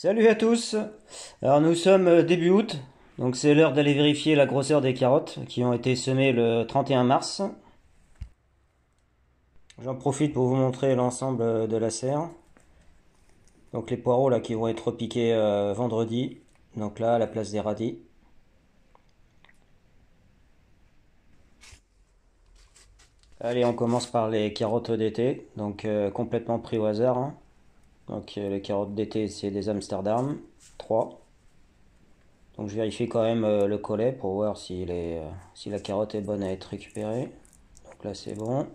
Salut à tous Alors nous sommes euh, début août, donc c'est l'heure d'aller vérifier la grosseur des carottes qui ont été semées le 31 mars. J'en profite pour vous montrer l'ensemble euh, de la serre. Donc les poireaux là qui vont être piqués euh, vendredi, donc là à la place des radis. Allez, on commence par les carottes d'été, donc complètement pris au hasard. Hein. Donc euh, les carottes d'été, c'est des Amsterdam, 3. Donc je vérifie quand même euh, le collet pour voir si, euh, si la carotte est bonne à être récupérée. Donc là c'est bon.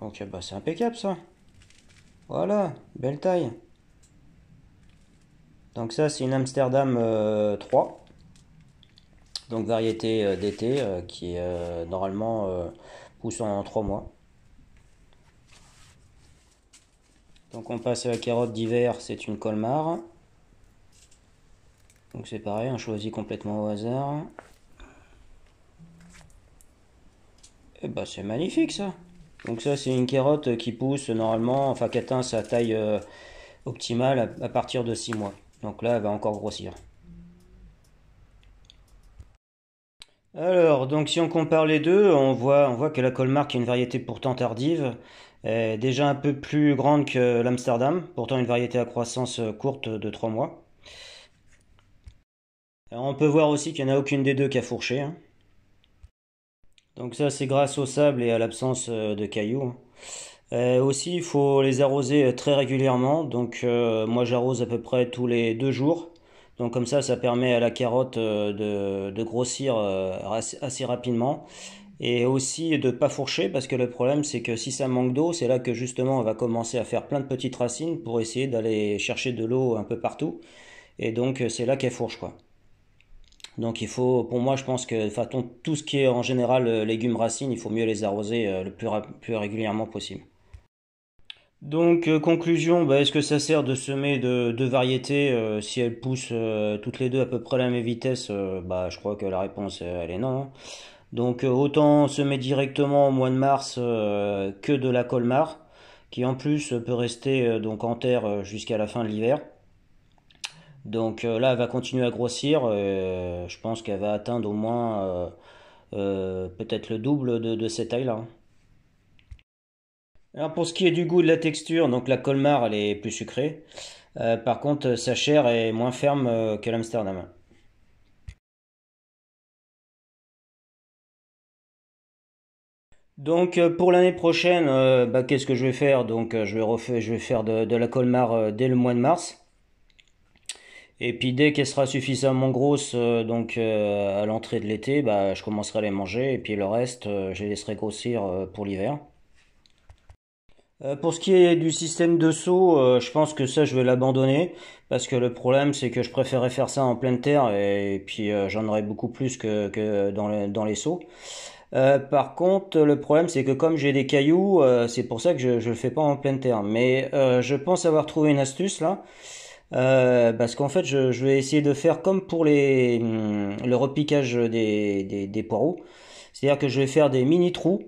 Donc bah, c'est impeccable ça. Voilà, belle taille. Donc ça c'est une Amsterdam 3. Donc variété d'été qui qui normalement pousse en 3 mois. Donc on passe à la carotte d'hiver, c'est une colmar. Donc c'est pareil, on choisit complètement au hasard. Et eh bah ben, c'est magnifique ça. Donc ça c'est une carotte qui pousse normalement, enfin qui atteint sa taille euh, optimale à partir de 6 mois. Donc là elle va encore grossir. Alors, donc si on compare les deux, on voit, que la Colmar, qui est une variété pourtant tardive, est déjà un peu plus grande que l'Amsterdam, pourtant une variété à croissance euh, courte de 3 mois. on peut voir aussi qu'il n'y en a aucune des deux qui a fourché. Hein. Donc ça, c'est grâce au sable et à l'absence euh, de cailloux. Hein. Euh, aussi, il faut les arroser très régulièrement. Donc moi, j'arrose à peu près tous les deux jours. Donc comme ça, ça permet à la carotte euh, de, grossir euh, assez rapidement et aussi de ne pas fourcher parce que le problème c'est que si ça manque d'eau, c'est là que justement on va commencer à faire plein de petites racines pour essayer d'aller chercher de l'eau un peu partout et donc euh, c'est là qu'elle fourche quoi. Donc il faut, pour moi je pense que enfin, tout ce qui est en général légumes racines, il faut mieux les arroser le plus régulièrement possible. Donc, euh, conclusion, bah, est-ce que ça sert de semer deux de variétés euh, si elles poussent euh, toutes les deux à peu près la même vitesse bah, Je crois que la réponse, elle est non. Hein. Donc, autant semer directement au mois de mars que de la colmar, qui en plus peut rester donc en terre jusqu'à la fin de l'hiver. Donc là, elle va continuer à grossir. je pense qu'elle va atteindre au moins peut-être le double de, de cette taille-là. Hein. Alors pour ce qui est du goût de la texture, donc la Colmar elle est plus sucrée. Euh, par contre, euh, sa chair est moins ferme euh, que l'Amsterdam. Donc pour l'année prochaine, bah, qu'est-ce que je vais faire Donc je vais, refaire, je vais faire de, la Colmar dès le mois de mars. Et puis dès qu'elle sera suffisamment grosse, donc à l'entrée de l'été, bah, je commencerai à les manger. Et puis le reste, je les laisserai grossir pour l'hiver. Euh, pour ce qui est du système de saut, euh, je pense que ça je vais l'abandonner parce que le problème c'est que je préférais faire ça en pleine terre et, puis euh, j'en aurais beaucoup plus que, dans, dans les sauts. par contre, le problème c'est que comme j'ai des cailloux, c'est pour ça que je, ne le fais pas en pleine terre. Mais je pense avoir trouvé une astuce là. parce qu'en fait, je, vais essayer de faire comme pour les, hum, le repiquage des, des, des poireaux. C'est-à-dire que je vais faire des mini trous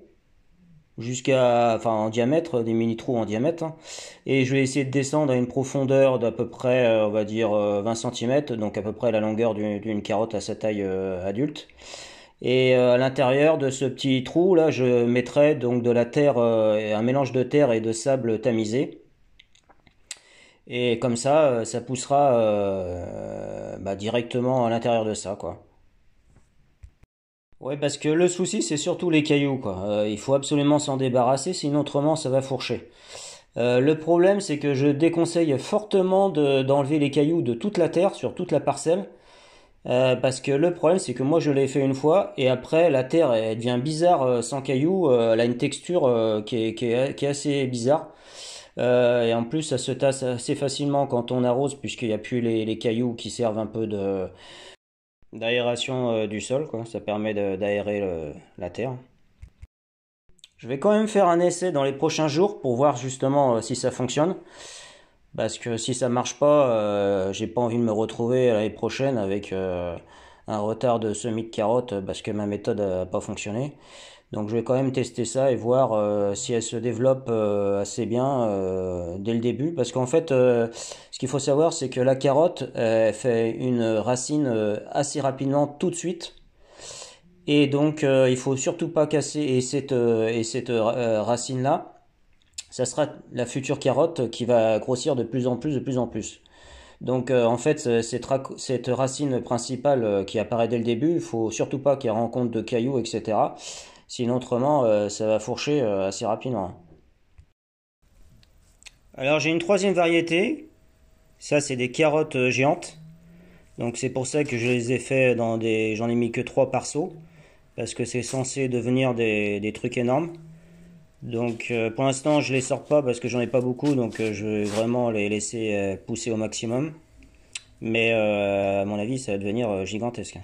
jusqu'à, enfin en diamètre, des mini trous en diamètre. Hein. Et je vais essayer de descendre à une profondeur d'à peu près, euh, on va dire 20 euh, cm, donc à peu près la longueur d'une carotte à sa taille euh, adulte. Et à l'intérieur de ce petit trou là, je mettrai donc de la terre, un mélange de terre et de sable tamisé. Et comme ça, ça poussera bah, directement à l'intérieur de ça, quoi. Oui, parce que le souci, c'est surtout les cailloux. Quoi. Euh, il faut absolument s'en débarrasser, sinon autrement, ça va fourcher. Euh, le problème, c'est que je déconseille fortement d'enlever les cailloux de toute la terre, sur toute la parcelle. Euh, parce que le problème, c'est que moi, je l'ai fait une fois, et après, la terre, elle, devient bizarre sans cailloux. elle a une texture qui est, assez bizarre. et en plus, ça se tasse assez facilement quand on arrose, puisqu'il n'y a plus les, cailloux qui servent un peu de d'aération euh, du sol, quoi. ça permet d'aérer euh, la terre. Je vais quand même faire un essai dans les prochains jours pour voir justement euh, si ça fonctionne. Parce que si ça marche pas, j'ai pas envie de me retrouver l'année prochaine avec un retard de semis de carottes parce que ma méthode n'a pas fonctionné. Donc je vais quand même tester ça et voir euh, si elle se développe euh, assez bien euh, dès le début. Parce qu'en fait, ce qu'il faut savoir, c'est que la carotte elle fait une racine assez rapidement tout de suite. Et donc il faut surtout pas casser et cette, et cette racine-là. Ça sera la future carotte qui va grossir de plus en plus, de plus en plus. Donc en fait, cette, racine principale qui apparaît dès le début, il faut surtout pas qu'elle rencontre de cailloux, etc. Sinon, autrement, euh, ça va fourcher euh, assez rapidement. Alors, j'ai une troisième variété. Ça, c'est des carottes euh, géantes. Donc, c'est pour ça que je les ai fait dans des. J'en ai mis que trois par Parce que c'est censé devenir des, trucs énormes. Donc, pour l'instant, je les sors pas parce que j'en ai pas beaucoup. Donc, je vais vraiment les laisser pousser au maximum. Mais à mon avis, ça va devenir gigantesque.